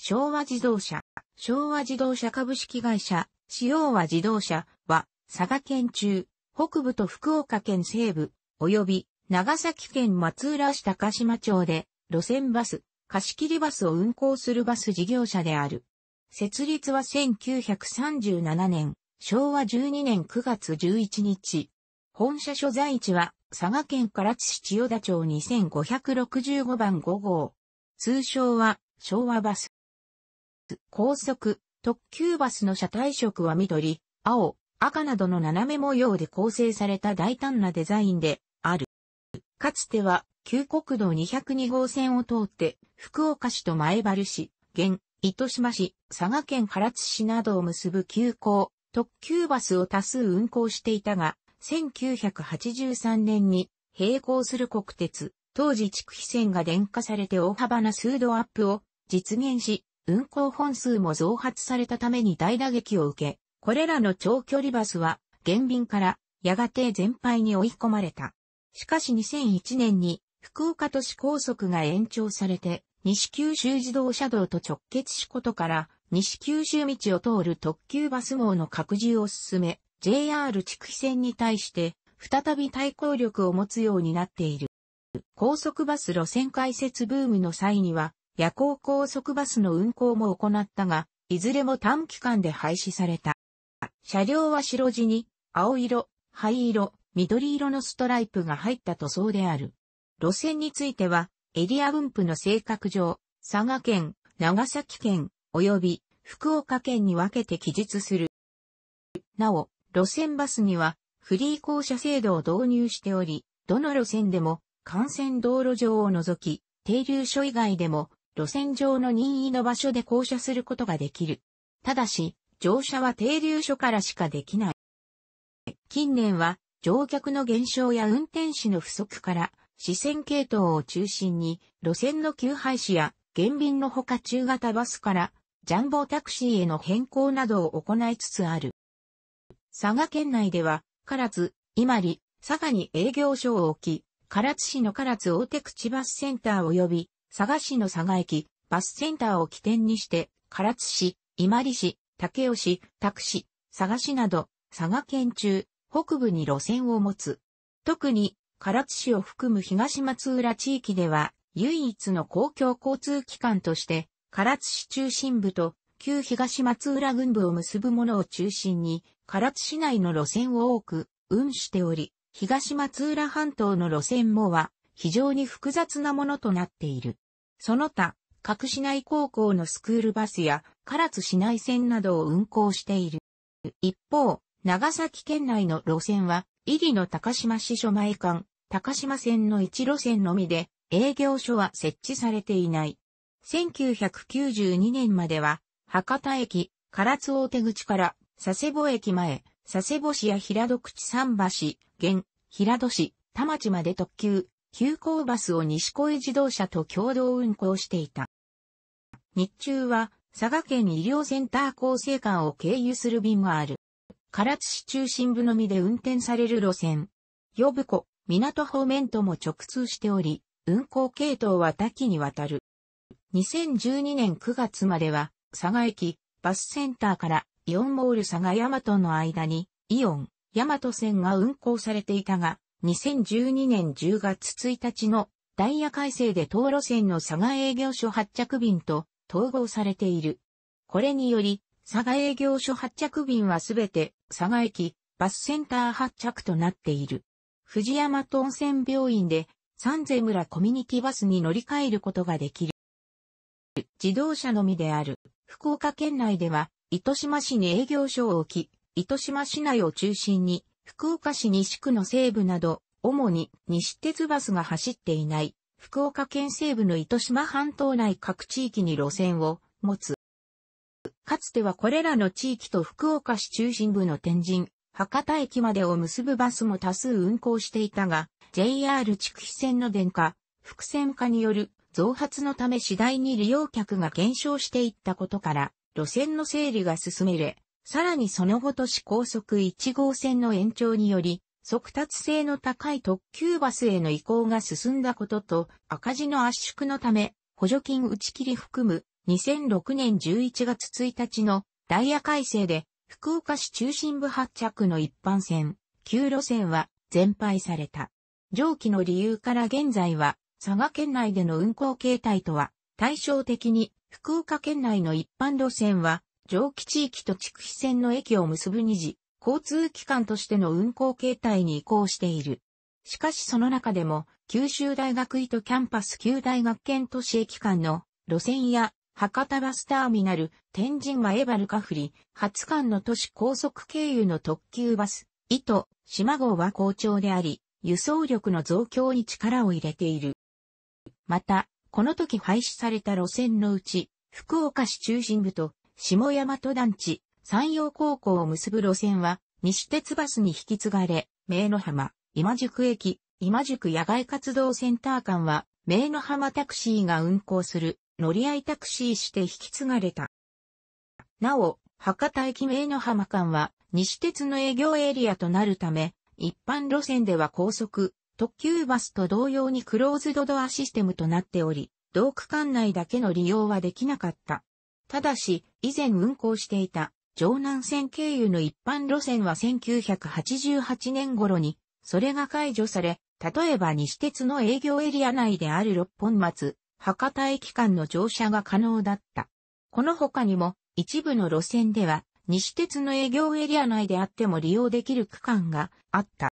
昭和自動車、昭和自動車株式会社、塩和自動車は、佐賀県中、北部と福岡県西部、及び長崎県松浦市高島町で、路線バス、貸切バスを運行するバス事業者である。設立は1937年、昭和12年9月11日。本社所在地は、佐賀県唐津市千代田町2565番5号。通称は、昭和バス。高速、特急バスの車体色は緑、青、赤などの斜め模様で構成された大胆なデザインである。かつては、旧国道202号線を通って、福岡市と前原市、現、糸島市、佐賀県唐津市などを結ぶ急行、特急バスを多数運行していたが、1983年に並行する国鉄、当時地区非線が電化されて大幅な数度アップを実現し、運行本数も増発されたために大打撃を受け、これらの長距離バスは減便からやがて全廃に追い込まれた。しかし2001年に福岡都市高速が延長されて、西九州自動車道と直結しことから、西九州道を通る特急バス網の拡充を進め、JR 筑肥線に対して、再び対抗力を持つようになっている。高速バス路線開設ブームの際には、夜行高速バスの運行も行ったが、いずれも短期間で廃止された。車両は白地に、青色、灰色、緑色のストライプが入った塗装である。路線については、エリア分布の性格上、佐賀県、長崎県、及び福岡県に分けて記述する。なお、路線バスには、フリー降車制度を導入しており、どの路線でも、幹線道路上を除き、停留所以外でも、路線上の任意の場所で降車することができる。ただし、乗車は停留所からしかできない。近年は、乗客の減少や運転士の不足から、視線系統を中心に、路線の急廃止や、減便のほか中型バスから、ジャンボタクシーへの変更などを行いつつある。佐賀県内では、唐津、今里、佐賀に営業所を置き、唐津市の唐津大手口バスセンター及び佐賀市の佐賀駅、バスセンターを起点にして、唐津市、伊万里市、武雄市、久市、佐賀市など、佐賀県中、北部に路線を持つ。特に、唐津市を含む東松浦地域では、唯一の公共交通機関として、唐津市中心部と旧東松浦郡部を結ぶものを中心に、唐津市内の路線を多く運しており、東松浦半島の路線もは、非常に複雑なものとなっている。その他、各市内高校のスクールバスや唐津市内線などを運行している。一方、長崎県内の路線は、入野高島支所前間、高島線の1路線のみで、営業所は設置されていない。1992年までは、博多駅、唐津大手口から、佐世保駅前、佐世保市や平戸口桟橋、現、平戸市、田町まで特急、急行バスを西小井自動車と共同運行していた。日中は佐賀県医療センター構成館を経由する便もある。唐津市中心部のみで運転される路線。呼子、港方面とも直通しており、運行系統は多岐にわたる。2012年9月までは、佐賀駅、バスセンターからイオンモール佐賀大和の間に、イオン、大和線が運行されていたが、2012年10月1日のダイヤ改正で東路線の佐賀営業所発着便と統合されている。これにより、佐賀営業所発着便はすべて佐賀駅、バスセンター発着となっている。藤山と温泉病院で、三瀬村コミュニティバスに乗り換えることができる。自動車のみである、福岡県内では、糸島市に営業所を置き、糸島市内を中心に福岡市西区の西部など、主に西鉄バスが走っていない、福岡県西部の糸島半島内各地域に路線を持つ。かつてはこれらの地域と福岡市中心部の天神、博多駅までを結ぶバスも多数運行していたが、JR 筑肥線の電化、伏線化による増発のため次第に利用客が減少していったことから、路線の整理が進めれ、さらにその後都市高速1号線の延長により、速達性の高い特急バスへの移行が進んだことと、赤字の圧縮のため、補助金打ち切り含む2006年11月1日のダイヤ改正で、福岡市中心部発着の一般線、9路線は全廃された。上記の理由から現在は、佐賀県内での運行形態とは、対照的に、福岡県内の一般路線は、蒸気地域と筑肥線の駅を結ぶ2次、交通機関としての運行形態に移行している。しかしその中でも、九州大学糸キャンパス旧大学圏都市駅間の路線や、博多バスターミナル、天神前原カフリ、初間の都市高速経由の特急バス、糸、島号は好調であり、輸送力の増強に力を入れている。また、この時廃止された路線のうち、福岡市中心部と下山都団地、山陽高校を結ぶ路線は、西鉄バスに引き継がれ、名の浜、今宿駅、今宿野外活動センター間は、名の浜タクシーが運行する、乗り合いタクシーして引き継がれた。なお、博多駅名の浜間は、西鉄の営業エリアとなるため、一般路線では高速、特急バスと同様にクローズドドアシステムとなっており、同区間内だけの利用はできなかった。ただし、以前運行していた城南線経由の一般路線は1988年頃に、それが解除され、例えば西鉄の営業エリア内である六本松、博多駅間の乗車が可能だった。この他にも、一部の路線では、西鉄の営業エリア内であっても利用できる区間があった。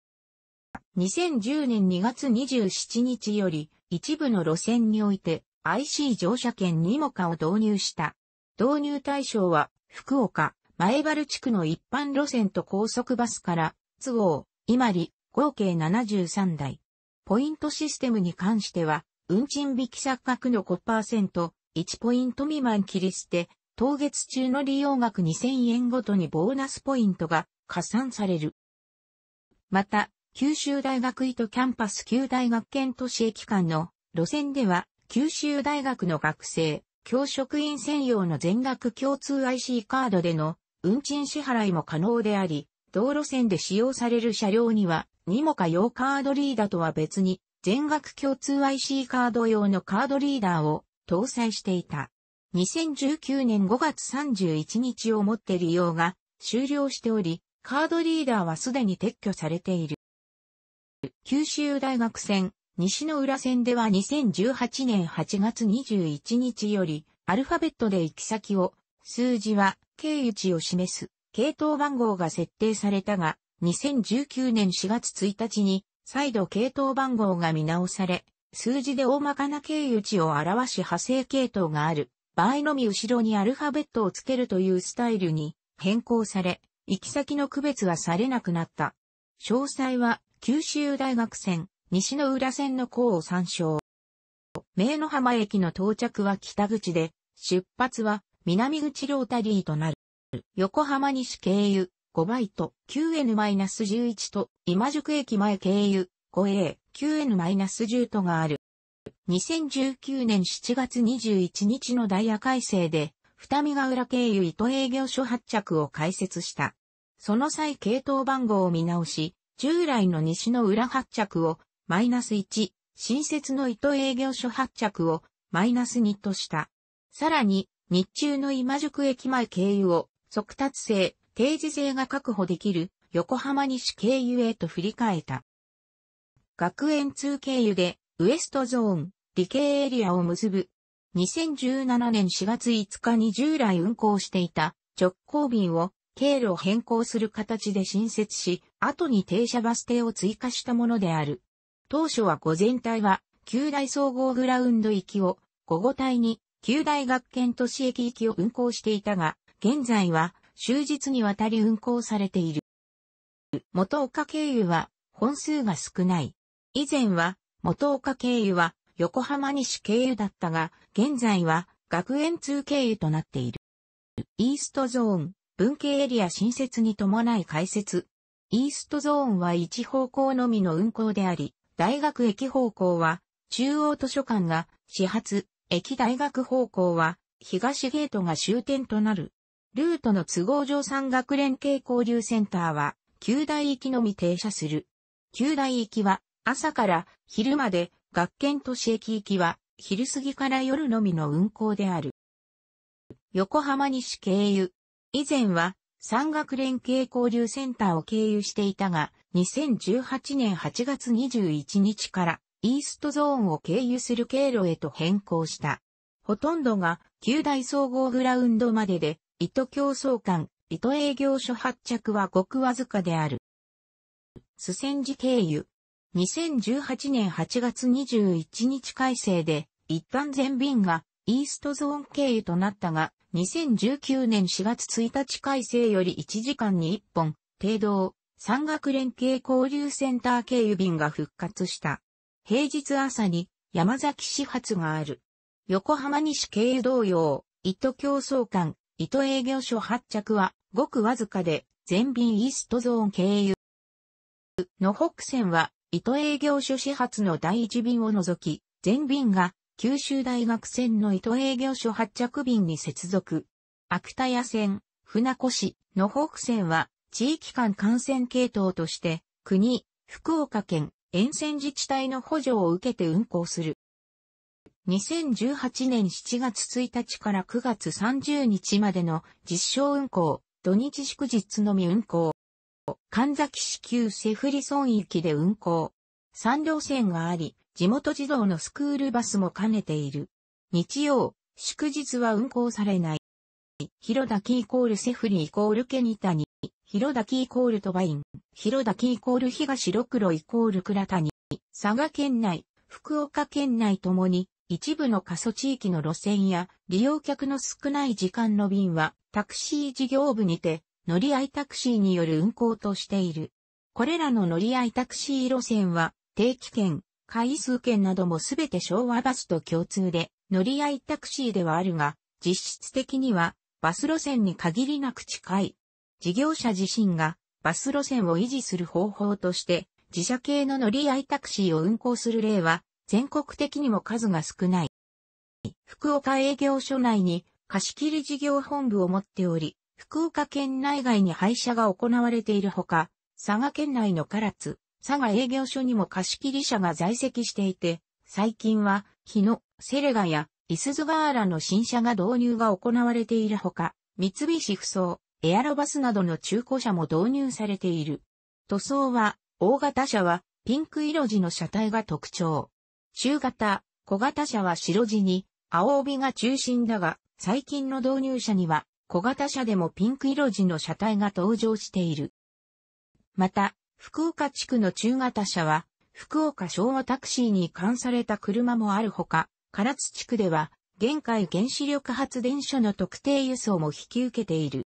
2010年2月27日より、一部の路線において、IC 乗車券にもかを導入した。導入対象は、福岡、前原地区の一般路線と高速バスから、都合、今里、合計73台。ポイントシステムに関しては、運賃引き錯額の5%、1ポイント未満切り捨て、当月中の利用額2000円ごとにボーナスポイントが加算される。また、九州大学糸キャンパス旧大学圏都市駅間の路線では、九州大学の学生、教職員専用の全額共通 IC カードでの運賃支払いも可能であり、道路線で使用される車両には、にもか用カードリーダーとは別に、全額共通 IC カード用のカードリーダーを搭載していた。2019年5月31日をもって利用が終了しており、カードリーダーはすでに撤去されている。九州大学線西の浦線では2018年8月21日より、アルファベットで行き先を、数字は、経由地を示す、系統番号が設定されたが、2019年4月1日に、再度系統番号が見直され、数字で大まかな経由地を表し派生系統がある、場合のみ後ろにアルファベットをつけるというスタイルに変更され、行き先の区別がされなくなった。詳細は、九州大学線、西の浦線の甲を参照。名の浜駅の到着は北口で、出発は南口ロータリーとなる。横浜西経由5イト 9N-11 と今宿駅前経由 5A、9N-10 とがある。2019年7月21日のダイヤ改正で、二見ヶ浦経由糸営業所発着を開設した。その際系統番号を見直し、従来の西の浦発着をマイナス1、新設の糸営業所発着をマイナス2とした。さらに、日中の今宿駅前経由を速達性、定時性が確保できる横浜西経由へと振り替えた。学園通経由でウエストゾーン、理系エリアを結ぶ。2017年4月5日に従来運行していた直行便を経路を変更する形で新設し、後に停車バス停を追加したものである。当初は御全体は、旧大総合グラウンド行きを、午後帯に、旧大学研都市駅行きを運行していたが、現在は、終日にわたり運行されている。元岡経由は、本数が少ない。以前は、元岡経由は、横浜西経由だったが、現在は、学園通経由となっている。イーストゾーン、文系エリア新設に伴い開設。イーストゾーンは一方向のみの運行であり、大学駅方向は、中央図書館が始発、駅大学方向は、東ゲートが終点となる。ルートの都合上山学連携交流センターは、旧大行きのみ停車する。旧大行きは、朝から昼まで、学研都市駅行きは、昼過ぎから夜のみの運行である。横浜西経由。以前は、産学連携交流センターを経由していたが、2018年8月21日からイーストゾーンを経由する経路へと変更した。ほとんどが旧大総合グラウンドまでで、糸競争館、糸営業所発着はごくわずかである。スセンジ経由。2018年8月21日改正で、一旦全便がイーストゾーン経由となったが、2019年4月1日改正より1時間に1本、程度、山岳連携交流センター経由便が復活した。平日朝に山崎始発がある。横浜西経由同様、糸競争間、糸営業所発着はごくわずかで全便イーストゾーン経由。の北線は糸営業所始発の第一便を除き、全便が九州大学線の糸営業所発着便に接続。秋田屋線、船越、の北線は、地域間感染系統として、国、福岡県、沿線自治体の補助を受けて運行する。2018年7月1日から9月30日までの実証運行、土日祝日のみ運行。神崎市旧セフリ村域で運行。三両線があり、地元児童のスクールバスも兼ねている。日曜、祝日は運行されない。広田キイコールセフリイコールケニタニ、広田キイコールトバイン、広田キイコール東六ロ、イコール倉谷、佐賀県内、福岡県内ともに、一部の過疎地域の路線や利用客の少ない時間の便はタクシー事業部にて乗り合いタクシーによる運行としている。これらの乗り合いタクシー路線は定期券、回数券などもすべて昭和バスと共通で、乗り合いタクシーではあるが、実質的にはバス路線に限りなく近い。事業者自身がバス路線を維持する方法として、自社系の乗り合いタクシーを運行する例は、全国的にも数が少ない。福岡営業所内に貸切事業本部を持っており、福岡県内外に廃車が行われているほか、佐賀県内の唐津、佐賀営業所にも貸切者が在籍していて、最近は、日野、セレガや、イスズガーラの新車が導入が行われているほか、三菱不走、エアロバスなどの中古車も導入されている。塗装は、大型車は、ピンク色地の車体が特徴。中型、小型車は白地に、青帯が中心だが、最近の導入車には、小型車でもピンク色地の車体が登場している。また、福岡地区の中型車は、福岡昭和タクシーに関された車もあるほか、唐津地区では、現海原子力発電所の特定輸送も引き受けている。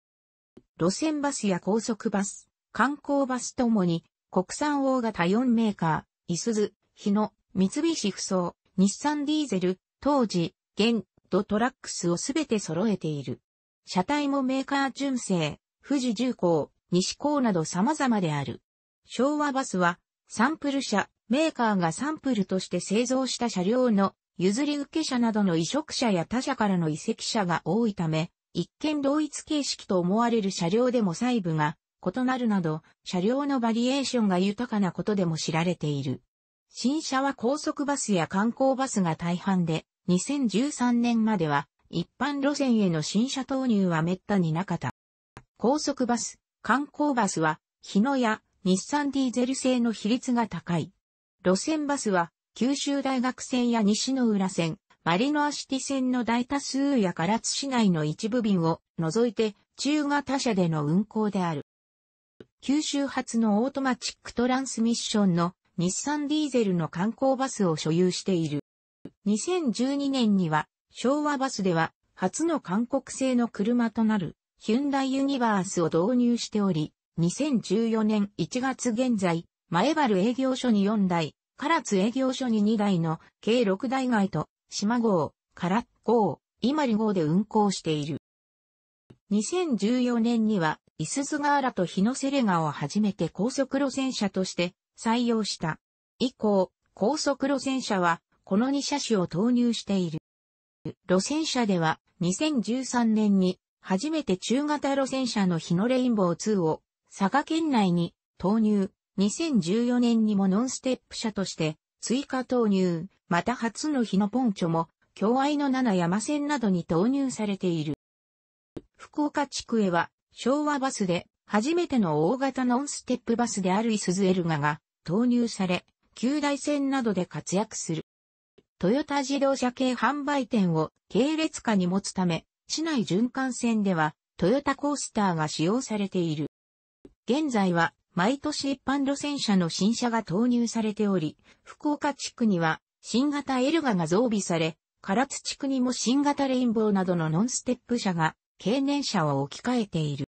路線バスや高速バス、観光バスともに、国産大型4メーカー、イスズ、日野、三菱ふそう、日産ディーゼル、当時、現、ドトラックスをすべて揃えている。車体もメーカー純正、富士重工、西高など様々である。昭和バスは、サンプル車、メーカーがサンプルとして製造した車両の譲り受け車などの移植車や他社からの移籍車が多いため、一見同一形式と思われる車両でも細部が異なるなど、車両のバリエーションが豊かなことでも知られている。新車は高速バスや観光バスが大半で、2013年までは一般路線への新車投入は滅多になかった。高速バス、観光バスは、日野や日産ディーゼル製の比率が高い。路線バスは、九州大学線や西の浦線、マリノアシティ線の大多数や唐津市内の一部便を除いて、中型車での運行である。九州発のオートマチックトランスミッションの日産ディーゼルの観光バスを所有している。2012年には昭和バスでは初の韓国製の車となるヒュンダイユニバースを導入しており、2014年1月現在、前原営業所に4台、唐津営業所に2台の計6台街と、島号、唐津号、伊万里号で運行している。2014年には、伊津河原と日野セレガを初めて高速路線車として採用した。以降、高速路線車は、この2車種を投入している。路線車では、2013年に、初めて中型路線車の日野レインボー2を佐賀県内に投入、2014年にもノンステップ車として追加投入、また初の日のポンチョも、京愛の七山線などに投入されている。福岡地区へは昭和バスで初めての大型ノンステップバスであるイスズエルガが投入され、旧大線などで活躍する。トヨタ自動車系販売店を系列化に持つため、市内循環線ではトヨタコースターが使用されている。現在は毎年一般路線車の新車が投入されており、福岡地区には新型エルガが増備され、唐津地区にも新型レインボーなどのノンステップ車が経年車を置き換えている。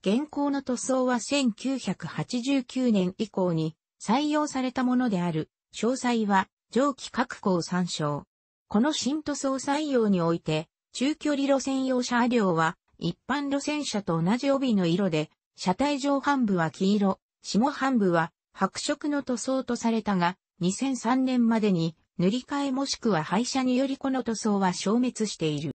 現行の塗装は1989年以降に採用されたものである。詳細は上記各項参照。この新塗装採用において、中距離路線用車両は一般路線車と同じ帯の色で車体上半部は黄色、下半部は白色の塗装とされたが、2003年までに塗り替えもしくは廃車によりこの塗装は消滅している。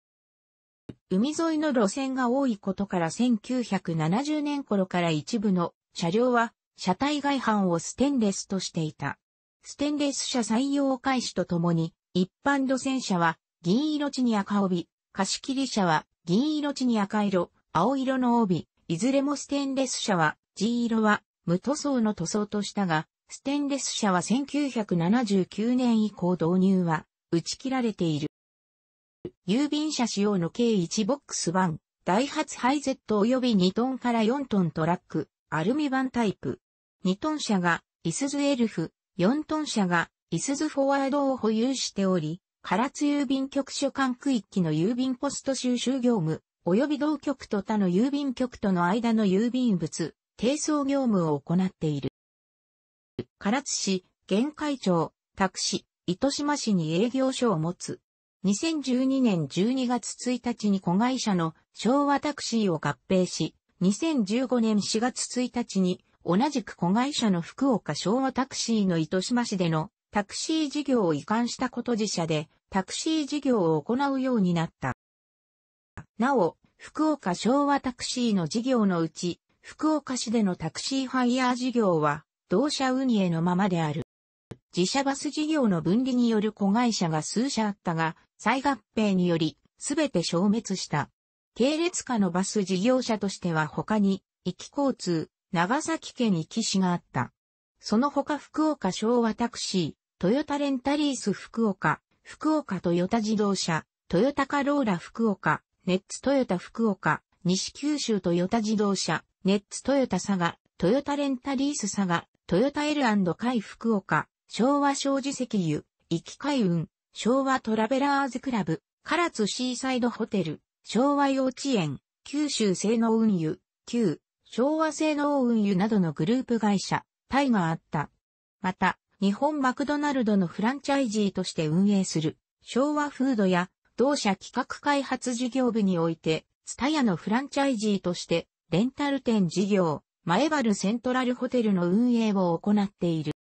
海沿いの路線が多いことから1970年頃から一部の車両は車体外板をステンレスとしていた。ステンレス車採用開始とともに、一般路線車は銀色地に赤帯、貸切車は銀色地に赤色、青色の帯、いずれもステンレス車は、G 色は無塗装の塗装としたが、ステンレス車は1979年以降導入は打ち切られている。郵便車使用の計1ボックス版、ダイハツハイゼット及び2トンから4トントラック、アルミ版タイプ。2トン車がイスズエルフ、4トン車がイスズフォワードを保有しており、唐津郵便局所管区域の郵便ポスト収集業務、及び同局と他の郵便局との間の郵便物、低層業務を行っている。唐津市、玄海町、拓市、糸島市に営業所を持つ。2012年12月1日に子会社の昭和タクシーを合併し、2015年4月1日に同じく子会社の福岡昭和タクシーの糸島市でのタクシー事業を移管したこと自社でタクシー事業を行うようになった。なお、福岡昭和タクシーの事業のうち、福岡市でのタクシーファイヤー事業は、同社運営のままである。自社バス事業の分離による子会社が数社あったが、再合併により、すべて消滅した。系列下のバス事業者としては他に、行き交通、長崎県行き市があった。その他福岡昭和タクシー、トヨタレンタリース福岡、福岡トヨタ自動車、トヨタカローラ福岡、ネッツトヨタ福岡、西九州トヨタ自動車、ネッツトヨタ佐賀、トヨタレンタリース佐賀、トヨタエカイ福岡、昭和商事石油、行き海運、昭和トラベラーズクラブ、唐津シーサイドホテル、昭和幼稚園、九州性能運輸、旧、昭和性能運輸などのグループ会社、タイがあった。また、日本マクドナルドのフランチャイジーとして運営する、昭和フードや同社企画開発事業部において、ツタヤのフランチャイジーとして、レンタル店事業、前原セントラルホテルの運営を行っている。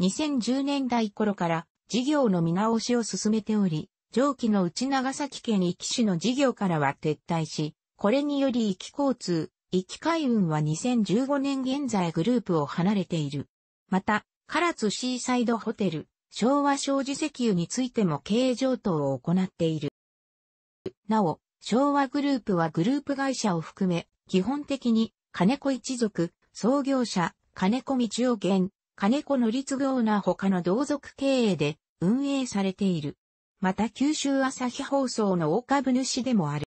2010年代頃から事業の見直しを進めており、上記の内長崎県行き市の事業からは撤退し、これにより行き交通、行き海運は2015年現在グループを離れている。また、唐津シーサイドホテル、昭和商事石油についても経営上等を行っている。なお、昭和グループはグループ会社を含め、基本的に金子一族、創業者、金子道夫源、金子の立業な他の同族経営で運営されている。また九州朝日放送の大株主でもある。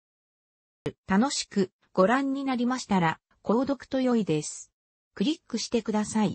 楽しくご覧になりましたら、購読と良いです。クリックしてください。